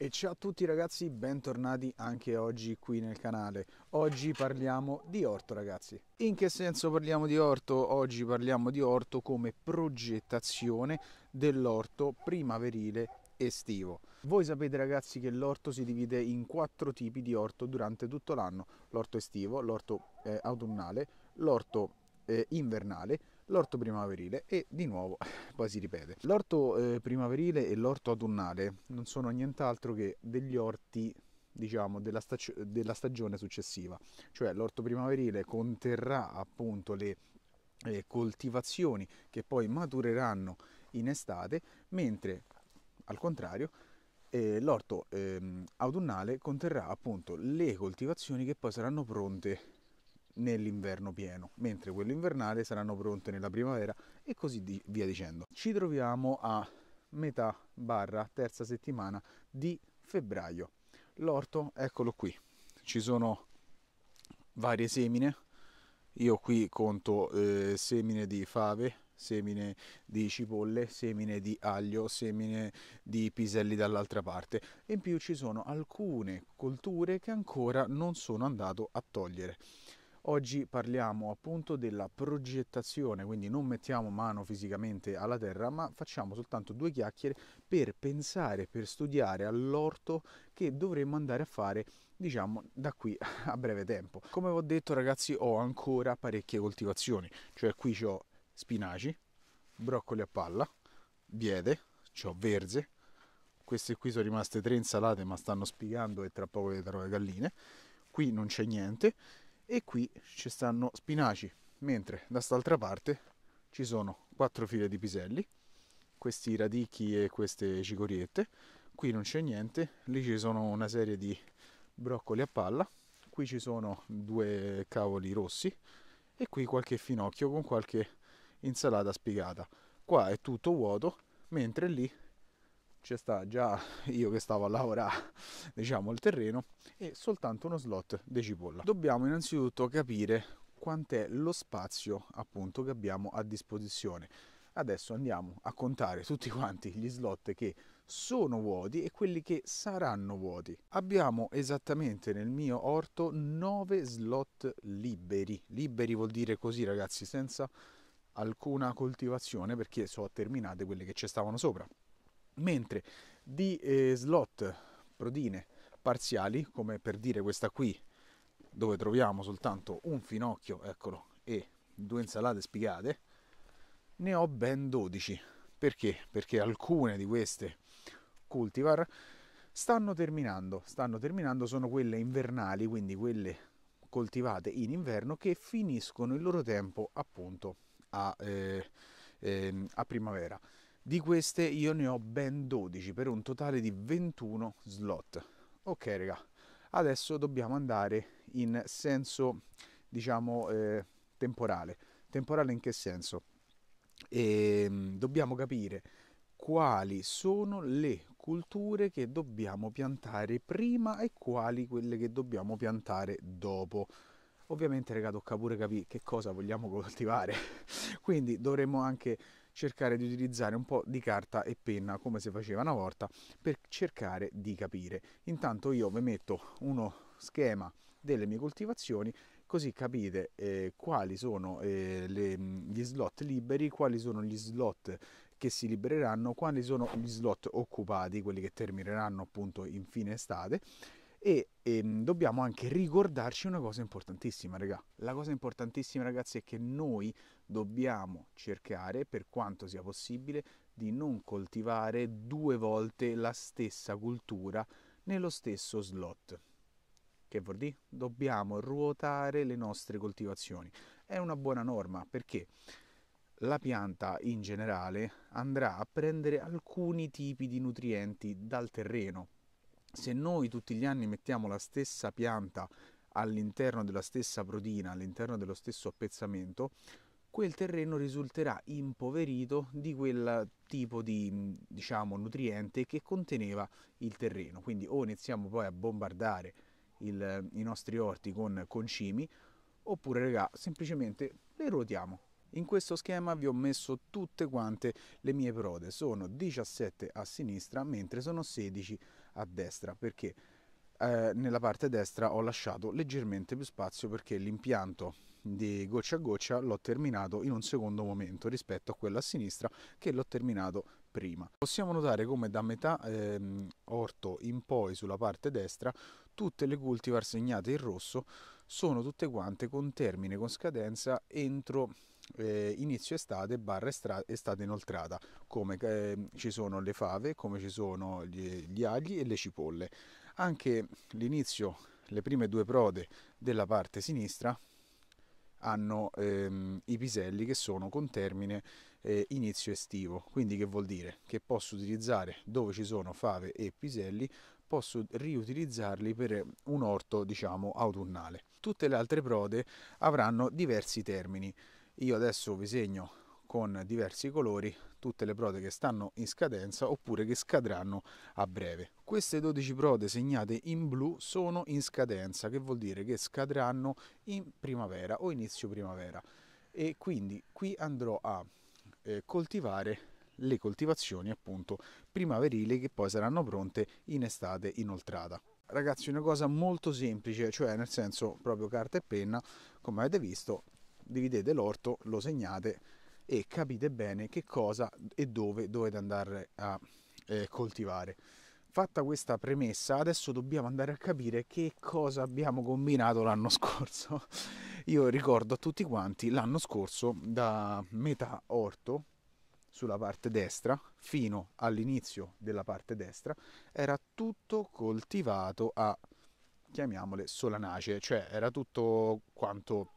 E ciao a tutti ragazzi, bentornati anche oggi qui nel canale. Oggi parliamo di orto ragazzi. In che senso parliamo di orto? Oggi parliamo di orto come progettazione dell'orto primaverile estivo. Voi sapete ragazzi che l'orto si divide in quattro tipi di orto durante tutto l'anno. L'orto estivo, l'orto eh, autunnale, l'orto eh, invernale, l'orto primaverile e di nuovo poi si ripete. L'orto eh, primaverile e l'orto autunnale non sono nient'altro che degli orti diciamo della, stag- della stagione successiva, cioè l'orto primaverile conterrà appunto le eh, coltivazioni che poi matureranno in estate, mentre al contrario eh, l'orto ehm, autunnale conterrà appunto le coltivazioni che poi saranno pronte nell'inverno pieno, mentre quello invernale saranno pronte nella primavera e così di via dicendo. Ci troviamo a metà barra terza settimana di febbraio. L'orto, eccolo qui, ci sono varie semine, io qui conto eh, semine di fave, semine di cipolle, semine di aglio, semine di piselli dall'altra parte e in più ci sono alcune colture che ancora non sono andato a togliere. Oggi parliamo appunto della progettazione, quindi non mettiamo mano fisicamente alla terra, ma facciamo soltanto due chiacchiere per pensare, per studiare all'orto che dovremmo andare a fare diciamo da qui a breve tempo. Come ho detto ragazzi ho ancora parecchie coltivazioni, cioè qui ho spinaci, broccoli a palla, biede, ho verze, queste qui sono rimaste tre insalate ma stanno spiegando e tra poco le darò le galline, qui non c'è niente e qui ci stanno spinaci mentre da quest'altra parte ci sono quattro file di piselli questi radicchi e queste cicoriette qui non c'è niente lì ci sono una serie di broccoli a palla qui ci sono due cavoli rossi e qui qualche finocchio con qualche insalata spiegata qua è tutto vuoto mentre lì c'è sta già io che stavo a lavorare diciamo il terreno e soltanto uno slot di cipolla dobbiamo innanzitutto capire quant'è lo spazio appunto che abbiamo a disposizione adesso andiamo a contare tutti quanti gli slot che sono vuoti e quelli che saranno vuoti. Abbiamo esattamente nel mio orto 9 slot liberi. Liberi vuol dire così ragazzi, senza alcuna coltivazione perché sono terminate quelle che ci stavano sopra mentre di eh, slot prodine parziali, come per dire questa qui, dove troviamo soltanto un finocchio, eccolo, e due insalate spiegate, ne ho ben 12. Perché? Perché alcune di queste cultivar stanno terminando, stanno terminando, sono quelle invernali, quindi quelle coltivate in inverno che finiscono il loro tempo appunto a, eh, eh, a primavera. Di queste io ne ho ben 12 per un totale di 21 slot. Ok raga, adesso dobbiamo andare in senso diciamo eh, temporale. Temporale in che senso? E, ehm, dobbiamo capire quali sono le culture che dobbiamo piantare prima e quali quelle che dobbiamo piantare dopo. Ovviamente, raga, tocca pure capire che cosa vogliamo coltivare. Quindi dovremmo anche cercare di utilizzare un po' di carta e penna come si faceva una volta per cercare di capire. Intanto io vi metto uno schema delle mie coltivazioni così capite eh, quali sono eh, le, mm, gli slot liberi, quali sono gli slot che si libereranno, quali sono gli slot occupati, quelli che termineranno appunto in fine estate e, e, ehm, dobbiamo anche ricordarci una cosa importantissima, raga. La cosa importantissima, ragazzi, è che noi dobbiamo cercare, per quanto sia possibile, di non coltivare due volte la stessa cultura nello stesso slot. Che vuol dire? Dobbiamo ruotare le nostre coltivazioni. È una buona norma perché la pianta in generale andrà a prendere alcuni tipi di nutrienti dal terreno, se noi tutti gli anni mettiamo la stessa pianta all'interno della stessa prodina, all'interno dello stesso appezzamento, quel terreno risulterà impoverito di quel tipo di diciamo, nutriente che conteneva il terreno. Quindi o iniziamo poi a bombardare il, i nostri orti con concimi, oppure regà, semplicemente le ruotiamo. In questo schema vi ho messo tutte quante le mie prode, sono 17 a sinistra mentre sono 16 a a destra perché eh, nella parte destra ho lasciato leggermente più spazio perché l'impianto di goccia a goccia l'ho terminato in un secondo momento rispetto a quello a sinistra che l'ho terminato prima. Possiamo notare come da metà ehm, orto in poi sulla parte destra tutte le cultivar segnate in rosso sono tutte quante con termine, con scadenza entro eh, inizio estate barra estate inoltrata come eh, ci sono le fave come ci sono gli, gli agli e le cipolle anche l'inizio le prime due prode della parte sinistra hanno ehm, i piselli che sono con termine eh, inizio estivo quindi che vuol dire che posso utilizzare dove ci sono fave e piselli posso riutilizzarli per un orto diciamo autunnale tutte le altre prode avranno diversi termini io adesso vi segno con diversi colori tutte le prode che stanno in scadenza oppure che scadranno a breve. Queste 12 prode segnate in blu sono in scadenza, che vuol dire che scadranno in primavera o inizio primavera e quindi qui andrò a eh, coltivare le coltivazioni appunto primaverili che poi saranno pronte in estate inoltrata ragazzi una cosa molto semplice cioè nel senso proprio carta e penna come avete visto dividete l'orto, lo segnate e capite bene che cosa e dove dovete andare a eh, coltivare. Fatta questa premessa, adesso dobbiamo andare a capire che cosa abbiamo combinato l'anno scorso. Io ricordo a tutti quanti l'anno scorso da metà orto sulla parte destra fino all'inizio della parte destra era tutto coltivato a chiamiamole solanacee, cioè era tutto quanto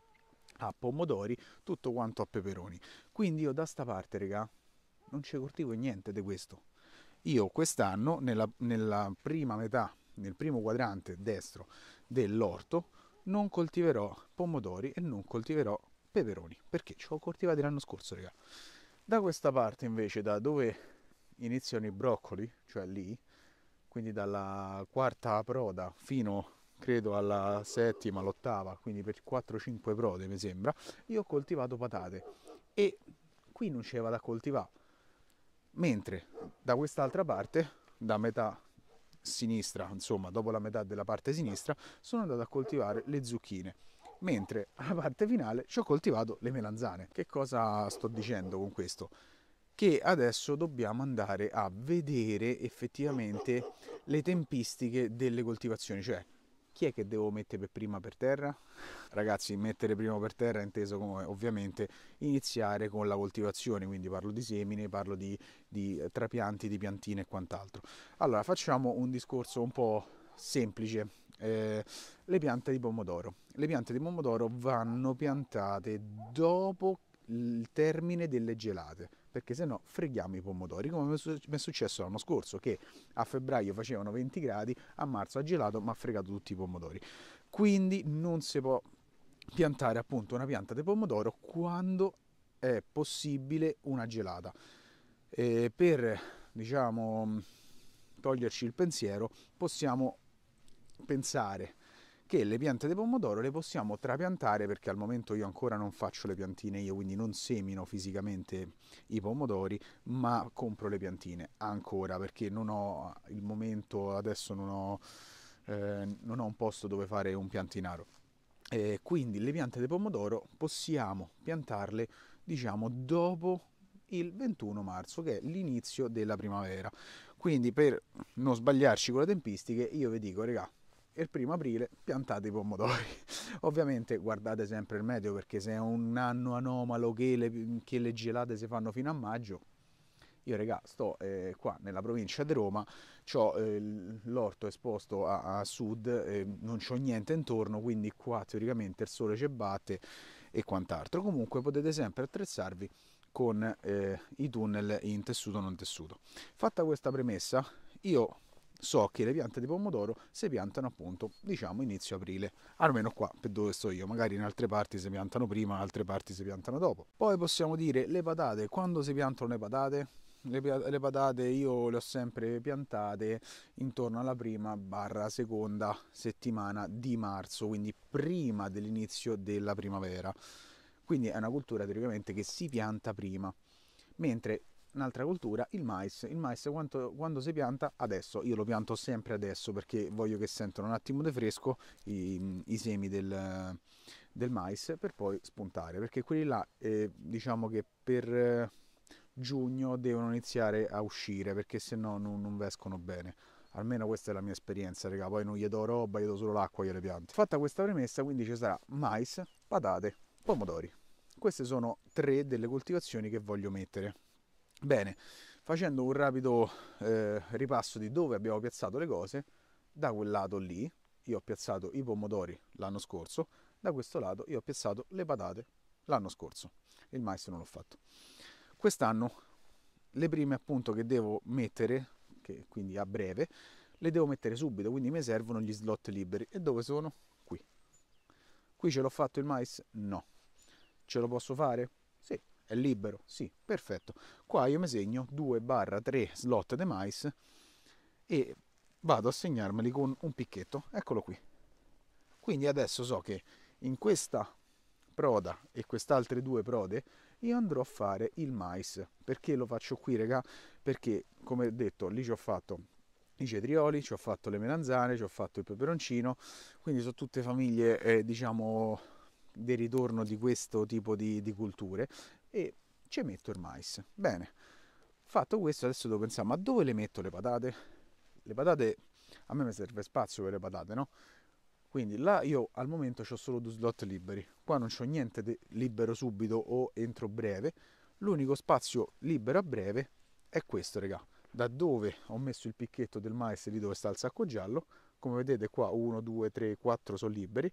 a pomodori, tutto quanto a peperoni. Quindi io da sta parte, raga, non ci coltivo niente di questo. Io quest'anno, nella, nella prima metà, nel primo quadrante destro dell'orto, non coltiverò pomodori e non coltiverò peperoni, perché ci ho coltivati l'anno scorso, raga. Da questa parte invece, da dove iniziano i broccoli, cioè lì, quindi dalla quarta proda fino a credo alla settima, all'ottava, quindi per 4-5 prode mi sembra, io ho coltivato patate e qui non c'era da coltivare, mentre da quest'altra parte, da metà sinistra, insomma dopo la metà della parte sinistra, sono andato a coltivare le zucchine mentre alla parte finale ci ho coltivato le melanzane. Che cosa sto dicendo con questo? Che adesso dobbiamo andare a vedere effettivamente le tempistiche delle coltivazioni, cioè chi è che devo mettere per prima per terra? Ragazzi, mettere prima per terra è inteso come ovviamente iniziare con la coltivazione, quindi parlo di semine, parlo di, di eh, trapianti, di piantine e quant'altro. Allora, facciamo un discorso un po' semplice. Eh, le piante di pomodoro. Le piante di pomodoro vanno piantate dopo il termine delle gelate perché se no freghiamo i pomodori, come mi è successo l'anno scorso che a febbraio facevano 20 gradi, a marzo ha gelato ma ha fregato tutti i pomodori. Quindi non si può piantare appunto una pianta di pomodoro quando è possibile una gelata. E per diciamo toglierci il pensiero possiamo pensare che le piante di pomodoro le possiamo trapiantare perché al momento io ancora non faccio le piantine io quindi non semino fisicamente i pomodori ma compro le piantine ancora perché non ho il momento adesso non ho, eh, non ho un posto dove fare un piantinaro eh, quindi le piante di pomodoro possiamo piantarle diciamo dopo il 21 marzo che è l'inizio della primavera quindi per non sbagliarci con le tempistiche io vi dico ragazzi e il primo aprile piantate i pomodori. Ovviamente guardate sempre il meteo perché se è un anno anomalo che le, che le gelate si fanno fino a maggio, io regà sto eh, qua nella provincia di Roma, ho eh, l'orto esposto a, a sud, eh, non c'ho niente intorno, quindi qua teoricamente il sole ci batte e quant'altro. Comunque potete sempre attrezzarvi con eh, i tunnel in tessuto non tessuto. Fatta questa premessa, io so che le piante di pomodoro si piantano appunto diciamo inizio aprile, almeno qua per dove sto io, magari in altre parti si piantano prima, altre parti si piantano dopo. Poi possiamo dire le patate, quando si piantano le patate? le, patate io le ho sempre piantate intorno alla prima barra seconda settimana di marzo, quindi prima dell'inizio della primavera. Quindi è una cultura teoricamente che si pianta prima. Mentre un'altra cultura, il mais. Il mais quando, quando, si pianta adesso, io lo pianto sempre adesso perché voglio che sentano un attimo di fresco i, i semi del, del, mais per poi spuntare, perché quelli là eh, diciamo che per eh, giugno devono iniziare a uscire perché se no non, non vescono bene almeno questa è la mia esperienza, raga, poi non gli do roba, gli do solo l'acqua, e le pianto. Fatta questa premessa, quindi ci sarà mais, patate, pomodori. Queste sono tre delle coltivazioni che voglio mettere. Bene, facendo un rapido eh, ripasso di dove abbiamo piazzato le cose, da quel lato lì io ho piazzato i pomodori l'anno scorso, da questo lato io ho piazzato le patate l'anno scorso, il mais non l'ho fatto. Quest'anno le prime appunto che devo mettere, che quindi a breve, le devo mettere subito, quindi mi servono gli slot liberi. E dove sono? Qui. Qui ce l'ho fatto il mais? No. Ce lo posso fare? È libero? Sì, perfetto. Qua io mi segno 2 barra 3 slot de mais e vado a segnarmeli con un picchetto. Eccolo qui. Quindi adesso so che in questa proda e quest'altre due prode io andrò a fare il mais. Perché lo faccio qui, raga? Perché, come detto, lì ci ho fatto i cetrioli, ci ho fatto le melanzane, ci ho fatto il peperoncino, quindi sono tutte famiglie, eh, diciamo, di ritorno di questo tipo di, di, culture e ci metto il mais. Bene, fatto questo adesso devo pensare, ma dove le metto le patate? Le patate, a me mi serve spazio per le patate, no? Quindi là io al momento ho solo due slot liberi, qua non ho niente libero subito o entro breve, l'unico spazio libero a breve è questo, raga, da dove ho messo il picchetto del mais lì dove sta il sacco giallo, come vedete qua 1, 2, 3, 4 sono liberi,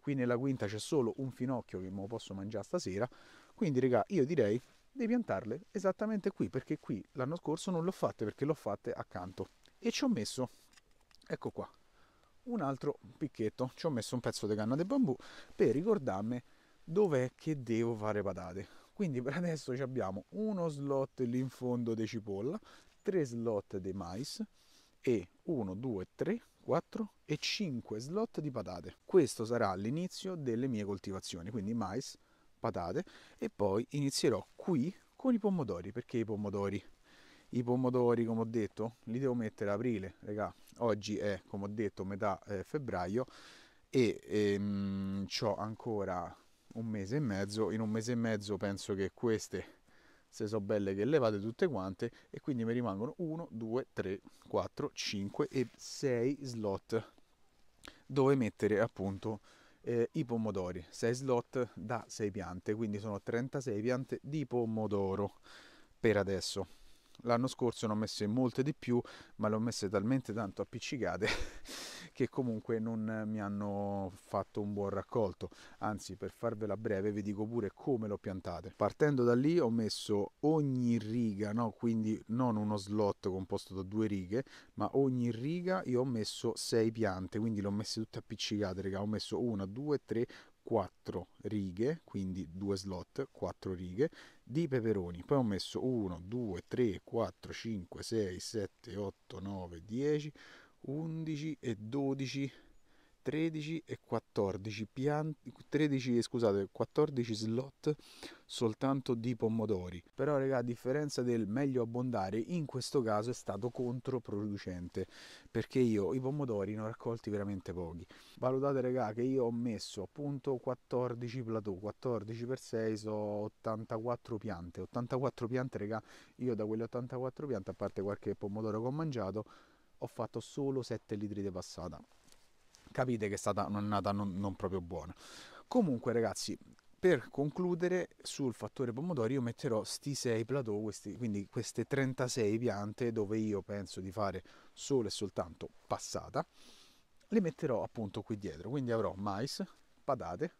qui nella quinta c'è solo un finocchio che me lo posso mangiare stasera, quindi, raga, io direi di piantarle esattamente qui, perché qui l'anno scorso non l'ho fatte, perché l'ho fatte accanto. E ci ho messo, ecco qua, un altro picchetto. Ci ho messo un pezzo di canna di bambù per ricordarmi dov'è che devo fare patate. Quindi per adesso abbiamo uno slot lì in fondo di cipolla, tre slot di mais e 1, 2, 3, 4 e 5 slot di patate. Questo sarà l'inizio delle mie coltivazioni, quindi mais, patate e poi inizierò qui con i pomodori perché i pomodori i pomodori come ho detto li devo mettere ad aprile raga oggi è come ho detto metà eh, febbraio e ehm, ho ancora un mese e mezzo in un mese e mezzo penso che queste se so belle che levate tutte quante e quindi mi rimangono 1 2 3 4 5 e 6 slot dove mettere appunto eh, i pomodori, 6 slot da 6 piante, quindi sono 36 piante di pomodoro per adesso. L'anno scorso ne ho messe molte di più, ma le ho messe talmente tanto appiccicate che comunque non mi hanno fatto un buon raccolto. Anzi, per farvela breve, vi dico pure come l'ho piantate. Partendo da lì ho messo ogni riga, no? quindi non uno slot composto da due righe, ma ogni riga io ho messo sei piante, quindi le ho messe tutte appiccicate, raga. ho messo una, due, tre, 4 righe, quindi due slot, 4 righe di peperoni. Poi ho messo 1, 2, 3, 4, 5, 6, 7, 8, 9, 10, 11 e 12 13 e 14 pian- 13, eh, scusate, 14 slot soltanto di pomodori. Però, raga, a differenza del meglio abbondare, in questo caso è stato controproducente perché io i pomodori ne ho raccolti veramente pochi. Valutate, raga, che io ho messo appunto 14 plateau, 14 per 6 sono 84 piante. 84 piante, raga, io da quelle 84 piante, a parte qualche pomodoro che ho mangiato, ho fatto solo 7 litri di passata. Capite che è stata un'annata non, non proprio buona. Comunque ragazzi, per concludere sul fattore pomodori io metterò sti 6 plateau, questi, quindi queste 36 piante dove io penso di fare solo e soltanto passata, le metterò appunto qui dietro, quindi avrò mais, patate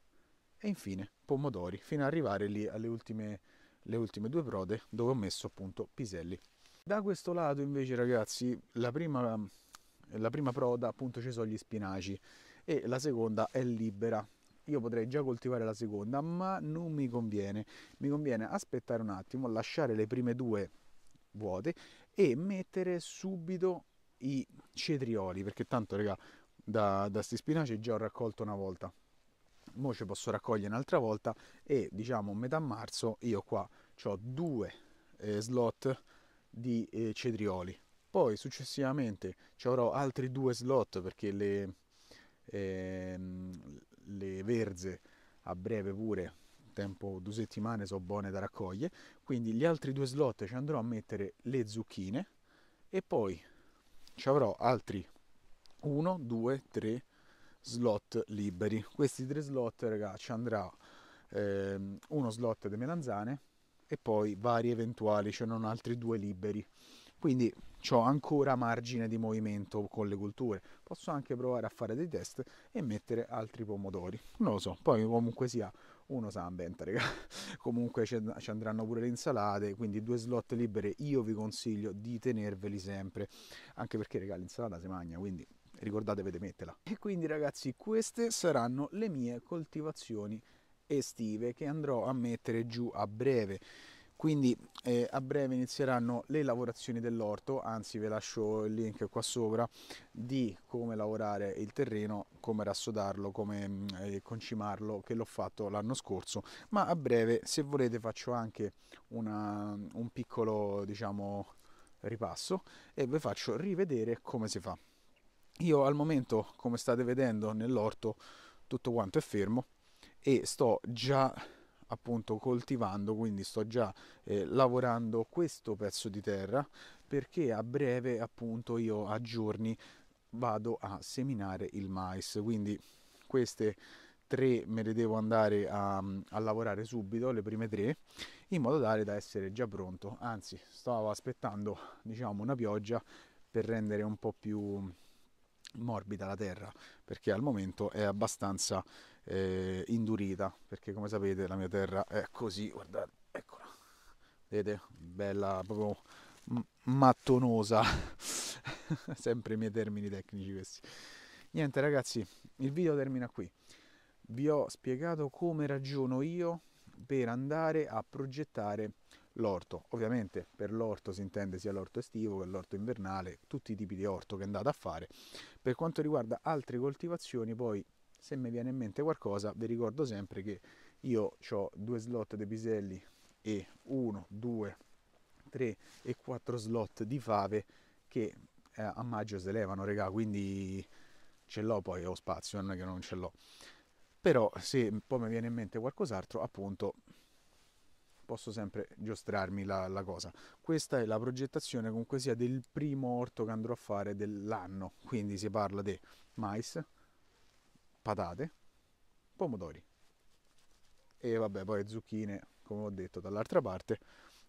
e infine pomodori, fino ad arrivare lì alle ultime, ultime due prode dove ho messo appunto piselli da questo lato invece ragazzi la prima, la prima proda appunto ci sono gli spinaci e la seconda è libera. Io potrei già coltivare la seconda ma non mi conviene. Mi conviene aspettare un attimo, lasciare le prime due vuote e mettere subito i cetrioli perché tanto raga da, da sti spinaci già ho raccolto una volta mo ci posso raccogliere un'altra volta e diciamo metà marzo io qua ho due eh, slot di eh, cetrioli. Poi successivamente ci avrò altri due slot perché le, ehm, le verze a breve pure tempo due settimane sono buone da raccogliere quindi gli altri due slot ci andrò a mettere le zucchine e poi ci avrò altri 1 2 3 slot liberi questi tre slot ragazzi ci andrà ehm, uno slot di melanzane e poi vari eventuali, cioè non altri due liberi. Quindi ho ancora margine di movimento con le colture. Posso anche provare a fare dei test e mettere altri pomodori. Non lo so, poi comunque sia uno sa ambenta, raga. comunque ci andranno pure le insalate, quindi due slot liberi io vi consiglio di tenerveli sempre, anche perché raga l'insalata si mangia, quindi ricordatevi di metterla. E quindi ragazzi, queste saranno le mie coltivazioni estive che andrò a mettere giù a breve quindi eh, a breve inizieranno le lavorazioni dell'orto anzi vi lascio il link qua sopra di come lavorare il terreno come rassodarlo come mm, eh, concimarlo che l'ho fatto l'anno scorso ma a breve se volete faccio anche una, un piccolo diciamo ripasso e vi faccio rivedere come si fa io al momento come state vedendo nell'orto tutto quanto è fermo e sto già appunto coltivando, quindi sto già eh, lavorando questo pezzo di terra perché a breve appunto io a giorni vado a seminare il mais, quindi queste tre me le devo andare a, a lavorare subito, le prime tre, in modo tale da essere già pronto, anzi stavo aspettando diciamo una pioggia per rendere un po' più morbida la terra perché al momento è abbastanza eh, indurita, perché come sapete la mia terra è così, guardate, eccola, vedete, bella, proprio mattonosa, sempre i miei termini tecnici questi. Niente ragazzi, il video termina qui. Vi ho spiegato come ragiono io per andare a progettare l'orto. Ovviamente per l'orto si intende sia l'orto estivo che l'orto invernale, tutti i tipi di orto che andate a fare. Per quanto riguarda altre coltivazioni, poi se mi viene in mente qualcosa vi ricordo sempre che io ho due slot dei piselli e 1, 2, 3 e 4 slot di fave che eh, a maggio si levano regà quindi ce l'ho poi ho spazio non è che non ce l'ho però se poi mi viene in mente qualcos'altro appunto posso sempre giostrarmi la, la, cosa. Questa è la progettazione comunque sia del primo orto che andrò a fare dell'anno, quindi si parla di mais, patate, pomodori e vabbè poi zucchine come ho detto dall'altra parte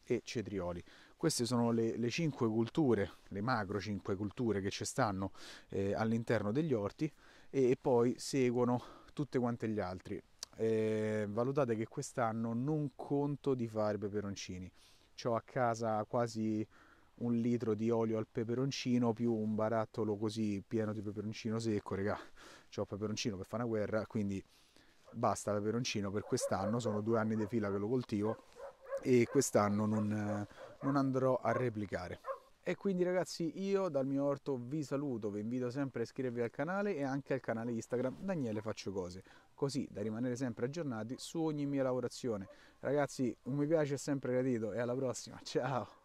e cetrioli. Queste sono le, le 5 culture, le macro 5 culture che ci stanno eh, all'interno degli orti e, e, poi seguono tutte quante gli altri. Eh, valutate che quest'anno non conto di fare peperoncini. Ho a casa quasi un litro di olio al peperoncino più un barattolo così pieno di peperoncino secco, regà ho peperoncino per fare una guerra, quindi basta peperoncino per quest'anno, sono due anni di fila che lo coltivo e quest'anno non, non andrò a replicare. E quindi ragazzi io dal mio orto vi saluto, vi invito sempre a iscrivervi al canale e anche al canale Instagram Daniele Faccio Cose, così da rimanere sempre aggiornati su ogni mia lavorazione. Ragazzi un mi piace è sempre gradito e alla prossima, ciao!